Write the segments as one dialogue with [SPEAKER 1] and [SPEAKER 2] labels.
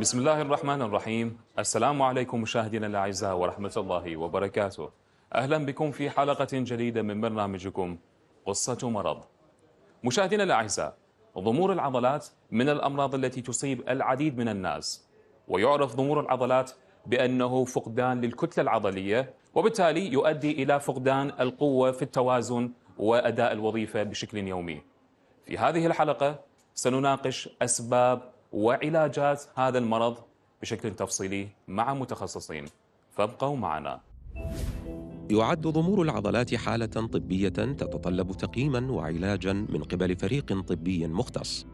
[SPEAKER 1] بسم الله الرحمن الرحيم السلام عليكم مشاهدينا الاعزاء ورحمه الله وبركاته اهلا بكم في حلقه جديده من برنامجكم قصه مرض مشاهدينا الاعزاء ضمور العضلات من الامراض التي تصيب العديد من الناس ويعرف ضمور العضلات بانه فقدان للكتله العضليه وبالتالي يؤدي الى فقدان القوه في التوازن واداء الوظيفه بشكل يومي في هذه الحلقه سنناقش اسباب وعلاجات
[SPEAKER 2] هذا المرض بشكل تفصيلي مع متخصصين فابقوا معنا يعد ضمور العضلات حالة طبية تتطلب تقييما وعلاجا من قبل فريق طبي مختص.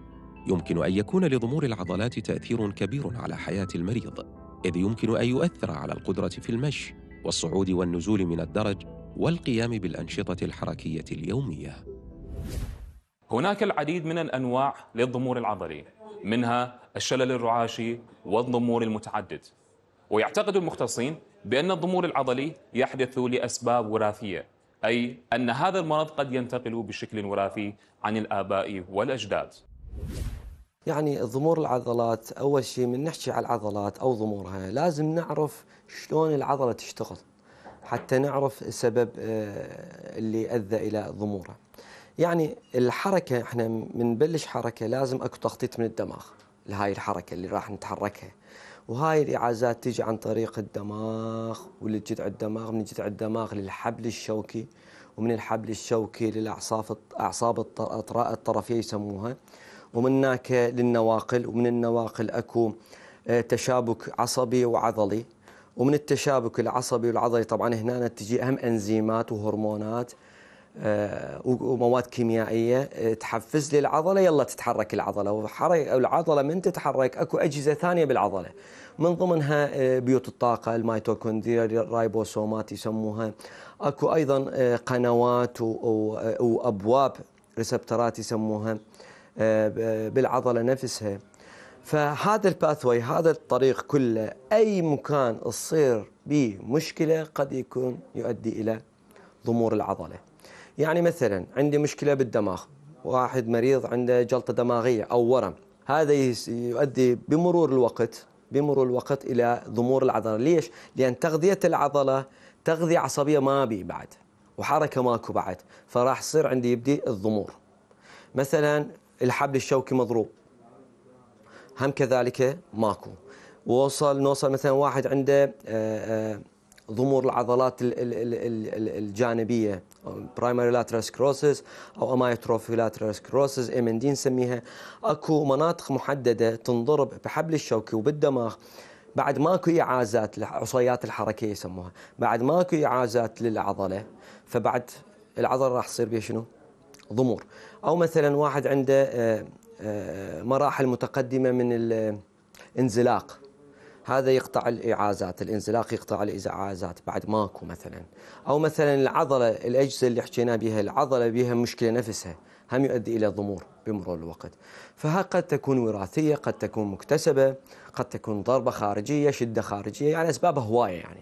[SPEAKER 2] يمكن أن يكون لضمور العضلات تأثير كبير على حياة المريض، إذ يمكن أن يؤثر على القدرة في المشي والصعود والنزول من الدرج والقيام بالأنشطة الحركية اليومية.
[SPEAKER 1] هناك العديد من الأنواع للضمور العضلي، منها الشلل الرعاشي والضمور المتعدد ويعتقد المختصين بأن الضمور العضلي يحدث لأسباب وراثية أي أن هذا المرض قد ينتقل بشكل وراثي عن الآباء والأجداد
[SPEAKER 3] يعني ضمور العضلات أول شيء من نحكي على العضلات أو ضمورها لازم نعرف شلون العضلة تشتغل حتى نعرف سبب آه، اللي اذى إلى ضمورها يعني الحركه احنا بنبلش حركه لازم اكو تخطيط من الدماغ لهاي الحركه اللي راح نتحركها وهاي الاعازات تيجي عن طريق الدماغ والجذع الدماغ من جذع الدماغ للحبل الشوكي ومن الحبل الشوكي للاعصاب اعصاب الطرفيه يسموها ومن هناك للنواقل ومن النواقل اكو آه، تشابك عصبي وعضلي ومن التشابك العصبي والعضلي طبعا هنا تجي اهم انزيمات وهرمونات آه، ومواد كيميائيه آه، تحفز لي العضله يلا تتحرك العضله والعضله من تتحرك اكو اجهزه ثانيه بالعضله من ضمنها آه، بيوت الطاقه الميتوكوندريا الرايبوسومات يسموها اكو ايضا قنوات وابواب ريسبترات يسموها بالعضله نفسها فهذا الباثوي هذا الطريق كله اي مكان تصير به مشكله قد يكون يؤدي الى ضمور العضله يعني مثلا عندي مشكلة بالدماغ واحد مريض عنده جلطة دماغية أو ورم هذا يؤدي بمرور الوقت بمرور الوقت إلى ضمور العضلة ليش؟ لأن تغذية العضلة تغذية عصبية ما بي بعد وحركة ماكو بعد فراح يصير عندي يبدي الضمور مثلا الحبل الشوكي مضروب هم كذلك ماكو وصل نوصل مثلا واحد عنده آآ آه، آآ آه، ضمور العضلات الجانبيه برايمري لاترال سكروسس او امايتروفي لاترال سكروسس ام ان دي نسميها اكو مناطق محدده تنضرب بحبل الشوكي وبالدماغ بعد ماكو اعازات لعصيات الحركيه يسموها بعد ماكو اعازات للعضله فبعد العضله راح تصير بها شنو ضمور او مثلا واحد عنده آه، آه، مراحل متقدمه من الانزلاق هذا يقطع الإعازات الانزلاق يقطع الإعازات بعد ماكو مثلا أو مثلا العضلة الأجهزة اللي حكينا بها العضلة بها مشكلة نفسها هم يؤدي إلى ضمور بمرور الوقت فها قد تكون وراثية قد تكون مكتسبة قد تكون ضربة خارجية شدة خارجية يعني أسبابها هواية يعني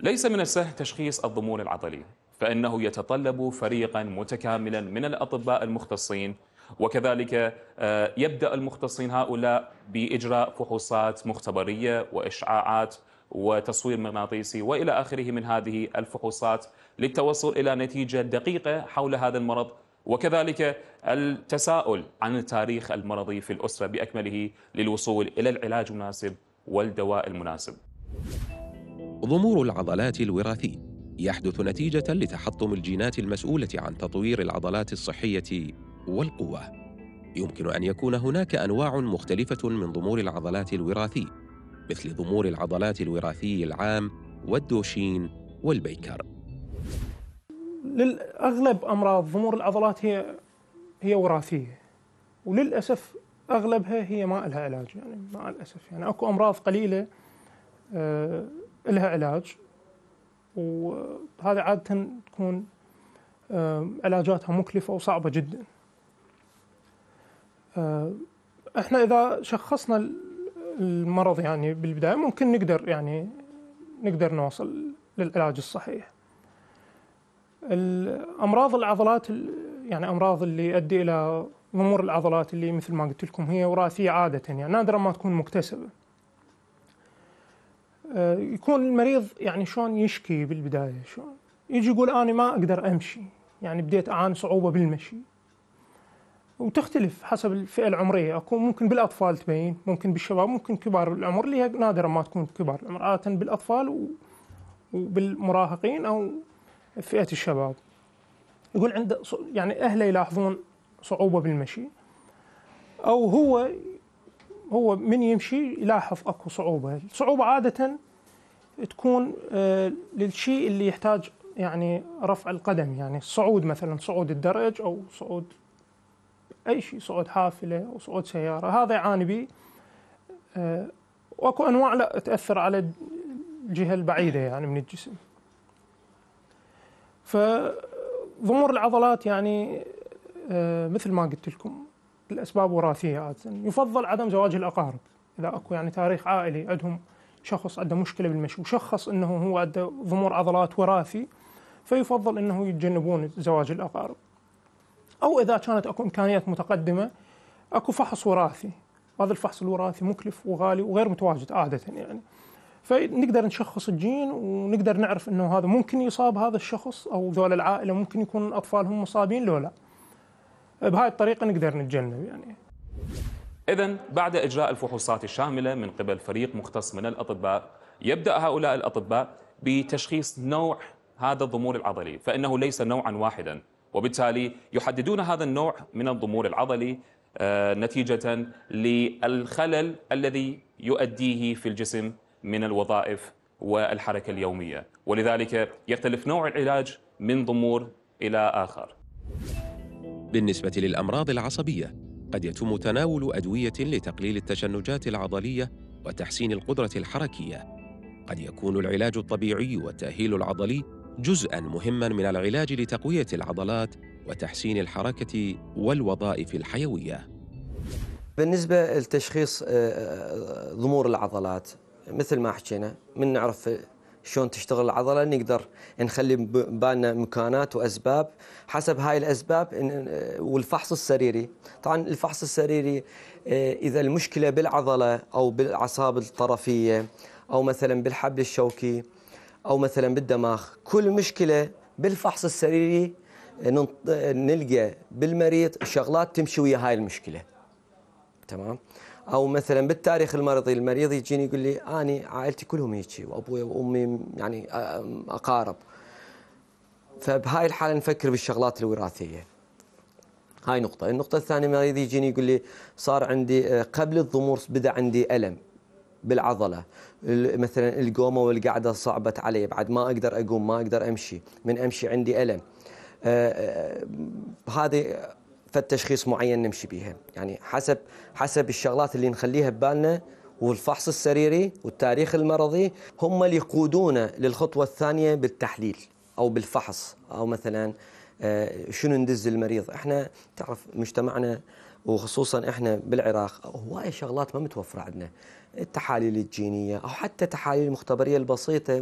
[SPEAKER 3] ليس
[SPEAKER 1] من السهل تشخيص الضمور العضلي فإنه يتطلب فريقا متكاملا من الأطباء المختصين وكذلك آه، يبدأ المختصين هؤلاء بإجراء فحوصات مختبرية وإشعاعات وتصوير مغناطيسي والى اخره من هذه الفحوصات للتوصل الى نتيجه دقيقه حول هذا المرض وكذلك التساؤل عن التاريخ المرضي في الاسره باكمله للوصول
[SPEAKER 2] الى العلاج المناسب والدواء المناسب. ضمور العضلات الوراثي يحدث نتيجه لتحطم الجينات المسؤوله عن تطوير العضلات الصحيه والقوة يمكن أن يكون هناك أنواع مختلفة من ضمور العضلات الوراثي مثل ضمور العضلات الوراثي العام والدوشين والبيكر
[SPEAKER 4] للأغلب أمراض ضمور العضلات هي هي وراثية وللأسف أغلبها هي ما لها علاج يعني مع الأسف يعني أكو أمراض قليلة آه، لها علاج وهذا عادة تكون آه، علاجاتها مكلفة وصعبة جدا آه، احنا اذا شخصنا المرض يعني بالبدايه ممكن نقدر يعني نقدر نوصل للعلاج الصحيح. الامراض العضلات يعني امراض اللي يؤدي الى ضمور العضلات اللي مثل ما قلت لكم هي وراثيه عاده يعني نادرا ما تكون مكتسبه. آه، يكون المريض يعني شلون يشكي بالبدايه شلون يجي يقول انا ما اقدر امشي يعني بديت اعاني صعوبه بالمشي وتختلف حسب الفئه العمريه اكو ممكن بالاطفال تبين ممكن بالشباب ممكن كبار العمر اللي هي نادرا ما تكون كبار العمر عاده بالاطفال وبالمراهقين او فئه الشباب يقول عنده يعني اهله يلاحظون صعوبه بالمشي او هو هو من يمشي يلاحظ اكو صعوبه الصعوبه عاده تكون آه، للشيء اللي يحتاج يعني رفع القدم يعني الصعود مثلا صعود الدرج او صعود اي شيء صعود حافله وصعود سياره هذا يعاني به آه، واكو انواع لا تاثر على الجهه البعيده يعني من الجسم فضمور العضلات يعني آه، مثل ما قلت لكم الاسباب وراثيه عاده يفضل عدم زواج الاقارب اذا اكو يعني تاريخ عائلي عندهم شخص عنده مشكله بالمشي وشخص انه هو عنده ضمور عضلات وراثي فيفضل انه يتجنبون زواج الاقارب أو إذا كانت أكو إمكانيات متقدمة أكو فحص وراثي هذا الفحص الوراثي مكلف وغالي وغير متواجد عادة يعني فنقدر نشخص الجين ونقدر نعرف انه هذا ممكن يصاب هذا الشخص او ذول العائله ممكن يكون اطفالهم مصابين لو لا. بهاي الطريقه نقدر نتجنب يعني.
[SPEAKER 1] اذا بعد اجراء الفحوصات الشامله من قبل فريق مختص من الاطباء يبدا هؤلاء الاطباء بتشخيص نوع هذا الضمور العضلي فانه ليس نوعا واحدا وبالتالي يحددون هذا النوع من الضمور العضلي آه، نتيجة للخلل الذي يؤديه في الجسم من الوظائف والحركة اليومية
[SPEAKER 2] ولذلك يختلف نوع العلاج من ضمور إلى آخر بالنسبة للأمراض العصبية قد يتم تناول أدوية لتقليل التشنجات العضلية وتحسين القدرة الحركية قد يكون العلاج الطبيعي والتأهيل العضلي جزءاً مهماً من العلاج لتقوية العضلات وتحسين الحركة والوظائف الحيوية
[SPEAKER 3] بالنسبة لتشخيص آه، آه، ضمور العضلات مثل ما حكينا من نعرف شلون تشتغل العضله نقدر نخلي بالنا مكانات واسباب حسب هاي الاسباب آه، والفحص السريري طبعا الفحص السريري اذا المشكله بالعضله او بالاعصاب الطرفيه او مثلا بالحبل الشوكي او مثلا بالدماغ كل مشكله بالفحص السريري آه، آه، نلقى بالمريض شغلات تمشي ويا هاي المشكله تمام او مثلا بالتاريخ المرضي المريض يجيني يقول لي اني عائلتي كلهم هيك وابوي وامي يعني آه، اقارب فبهاي الحاله نفكر بالشغلات الوراثيه هاي نقطة، النقطة الثانية مريض يجيني يقول لي صار عندي قبل الضمور بدا عندي ألم، بالعضله مثلا القومه والقعده صعبت علي بعد ما اقدر اقوم ما اقدر امشي من امشي عندي الم آه، آه، هذه فتشخيص معين نمشي بها يعني حسب حسب الشغلات اللي نخليها ببالنا والفحص السريري والتاريخ المرضي هم اللي يقودونا للخطوه الثانيه بالتحليل او بالفحص او مثلا آه، شنو ندز المريض احنا تعرف مجتمعنا وخصوصا احنا بالعراق هواي شغلات ما متوفره عندنا التحاليل الجينية أو حتى تحاليل المختبرية البسيطة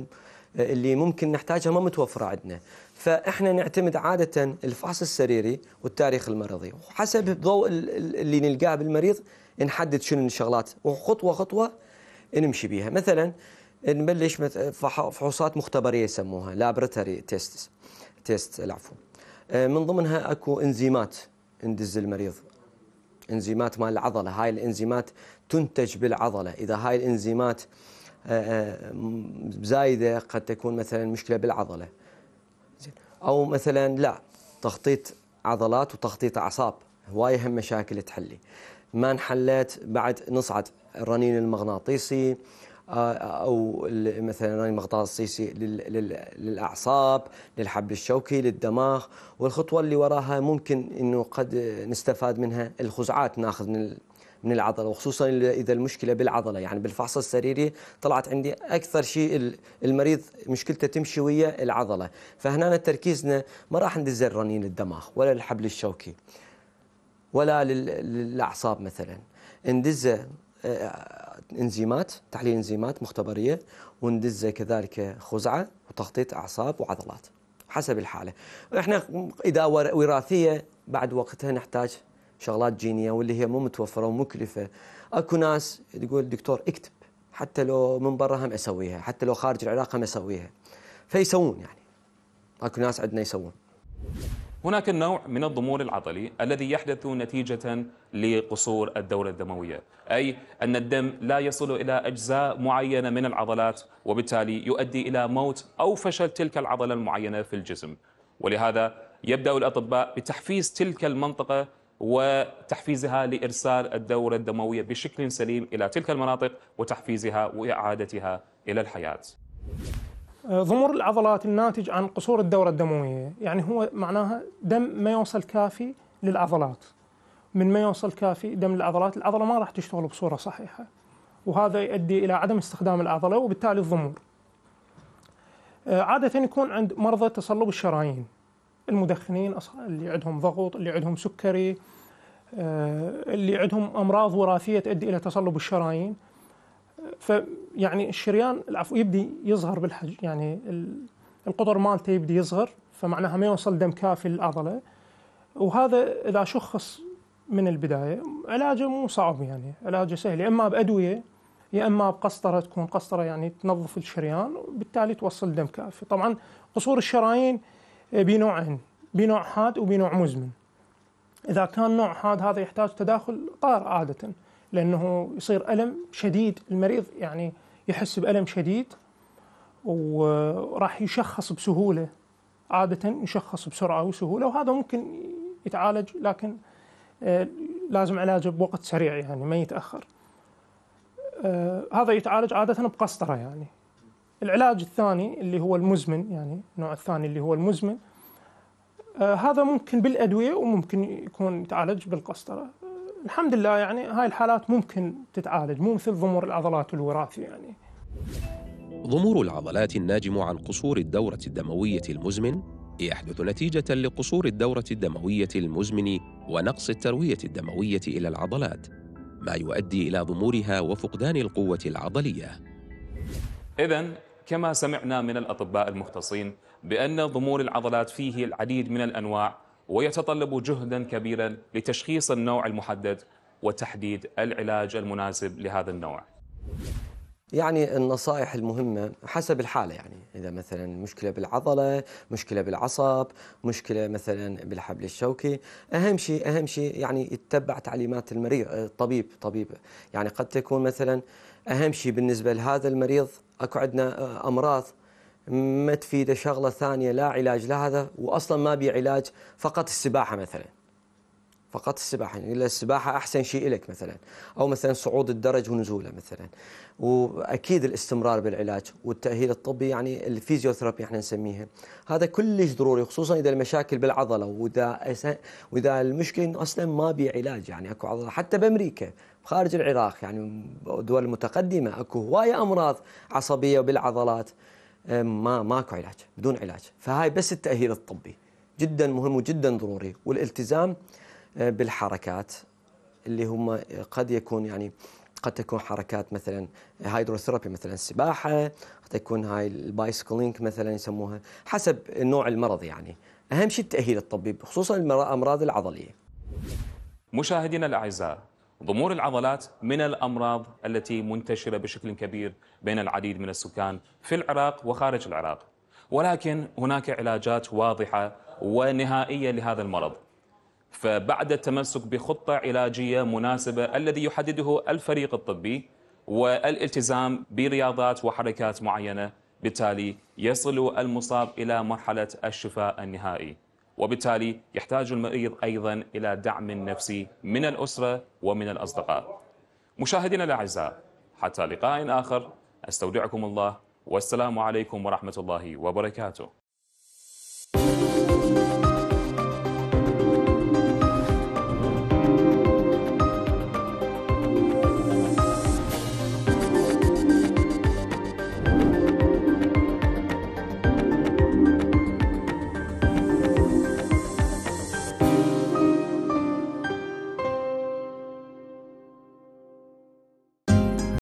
[SPEAKER 3] آه، اللي ممكن نحتاجها ما متوفرة عندنا فإحنا نعتمد عادة الفحص السريري والتاريخ المرضي وحسب الضوء اللي نلقاه بالمريض نحدد شنو الشغلات وخطوة خطوة نمشي بيها مثلا نبلش فحوصات مختبرية يسموها لابراتوري تيست تيست العفو آه، من ضمنها اكو انزيمات ندز المريض انزيمات مال العضله هاي الانزيمات تنتج بالعضلة إذا هاي الإنزيمات آه، آه، زايدة قد تكون مثلا مشكلة بالعضلة أو مثلا لا تخطيط عضلات وتخطيط أعصاب هواية هم مشاكل تحلي ما انحلت بعد نصعد الرنين المغناطيسي آه، او مثلا الرنين المغناطيسي للاعصاب للحبل الشوكي للدماغ والخطوه اللي وراها ممكن انه قد نستفاد منها الخزعات ناخذ من من العضله وخصوصا اذا المشكله بالعضله يعني بالفحص السريري طلعت عندي اكثر شيء المريض مشكلته تمشي ويا العضله فهنا تركيزنا ما راح ندز الرنين الدماغ ولا الحبل الشوكي ولا للاعصاب مثلا ندزه آه، انزيمات تحليل انزيمات مختبريه وندزه كذلك خزعه وتخطيط اعصاب وعضلات حسب الحاله احنا اذا وراثيه بعد وقتها نحتاج شغلات جينيه واللي هي مو متوفره ومكلفه اكو ناس تقول دكتور اكتب حتى لو من برا هم اسويها حتى لو خارج العراق هم اسويها فيسوون يعني اكو ناس عندنا يسوون
[SPEAKER 1] هناك النوع من الضمور العضلي الذي يحدث نتيجة لقصور الدورة الدموية أي أن الدم لا يصل إلى أجزاء معينة من العضلات وبالتالي يؤدي إلى موت أو فشل تلك العضلة المعينة في الجسم ولهذا يبدأ الأطباء بتحفيز تلك المنطقة وتحفيزها لإرسال الدورة الدموية بشكل سليم إلى تلك المناطق وتحفيزها وإعادتها إلى الحياة
[SPEAKER 4] أه، ضمور العضلات الناتج عن قصور الدورة الدموية يعني هو معناها دم ما يوصل كافي للعضلات من ما يوصل كافي دم للعضلات العضلة ما راح تشتغل بصورة صحيحة وهذا يؤدي إلى عدم استخدام العضلة وبالتالي الضمور أه، عادة يكون عند مرضى تصلب الشرايين المدخنين اللي عندهم ضغط اللي عندهم سكري آه، اللي عندهم امراض وراثيه تؤدي الى تصلب الشرايين فيعني الشريان العفو يبدي يصغر بالحج يعني القطر مالته يبدي يصغر فمعناها ما يوصل دم كافي للعضله وهذا اذا شخص من البدايه علاجه مو صعب يعني علاجه سهل يا اما بادويه يا اما بقسطره تكون قسطره يعني تنظف الشريان وبالتالي توصل دم كافي طبعا قصور الشرايين إيه، بنوعين بنوع حاد وبنوع مزمن إذا كان نوع حاد هذا يحتاج تداخل طار عادة لأنه يصير ألم شديد المريض يعني يحس بألم شديد وراح يشخص بسهولة عادة يشخص بسرعة وسهولة وهذا ممكن يتعالج لكن إيه، لازم علاجه بوقت سريع يعني ما يتأخر إيه، هذا يتعالج عادة بقسطرة يعني العلاج الثاني اللي هو المزمن يعني النوع الثاني اللي هو المزمن آه هذا ممكن بالأدوية وممكن يكون يتعالج بالقسطرة الحمد لله يعني هاي الحالات ممكن تتعالج مو مثل ضمور العضلات الوراثي يعني
[SPEAKER 2] ضمور العضلات الناجم عن قصور الدورة الدموية المزمن يحدث نتيجة لقصور الدورة الدموية المزمن ونقص التروية الدموية إلى العضلات ما يؤدي إلى ضمورها وفقدان القوة العضلية إذا كما سمعنا من الأطباء
[SPEAKER 1] المختصين بأن ضمور العضلات فيه العديد من الأنواع ويتطلب جهدا كبيرا لتشخيص النوع المحدد وتحديد العلاج المناسب لهذا النوع
[SPEAKER 3] يعني النصائح المهمة حسب الحالة يعني إذا مثلا مشكلة بالعضلة مشكلة بالعصب مشكلة مثلا بالحبل الشوكي أهم شيء أهم شيء يعني يتبع تعليمات المريض الطبيب طبيب يعني قد تكون مثلا أهم شيء بالنسبة لهذا المريض اكو عندنا آه، امراض ما تفيده شغله ثانيه لا علاج لهذا واصلا ما بي علاج فقط السباحه مثلا فقط السباحه يعني السباحه احسن شيء لك مثلا او مثلا صعود الدرج ونزوله مثلا واكيد الاستمرار بالعلاج والتاهيل الطبي يعني الفيزيوثيرابي احنا نسميها هذا كلش ضروري خصوصا اذا المشاكل بالعضله واذا واذا المشكله اصلا ما بي علاج يعني اكو عضله حتى بامريكا خارج العراق يعني دول متقدمه اكو هوايه امراض عصبيه وبالعضلات ما ماكو علاج بدون علاج فهاي بس التاهيل الطبي جدا مهم وجدا ضروري والالتزام اه، بالحركات اللي هم قد يكون يعني قد تكون حركات مثلا هايدروثيرابي مثلا السباحه قد تكون هاي البايسكلينك مثلا يسموها حسب نوع المرض يعني اهم شيء التاهيل الطبي خصوصا الامراض العضليه
[SPEAKER 1] مشاهدينا الاعزاء ضمور العضلات من الامراض التي منتشره بشكل كبير بين العديد من السكان في العراق وخارج العراق. ولكن هناك علاجات واضحه ونهائيه لهذا المرض. فبعد التمسك بخطه علاجيه مناسبه الذي يحدده الفريق الطبي والالتزام برياضات وحركات معينه بالتالي يصل المصاب الى مرحله الشفاء النهائي. وبالتالي يحتاج المريض أيضا إلى دعم نفسي من الأسرة ومن الأصدقاء مشاهدينا الأعزاء حتى لقاء آخر أستودعكم الله والسلام عليكم ورحمة الله وبركاته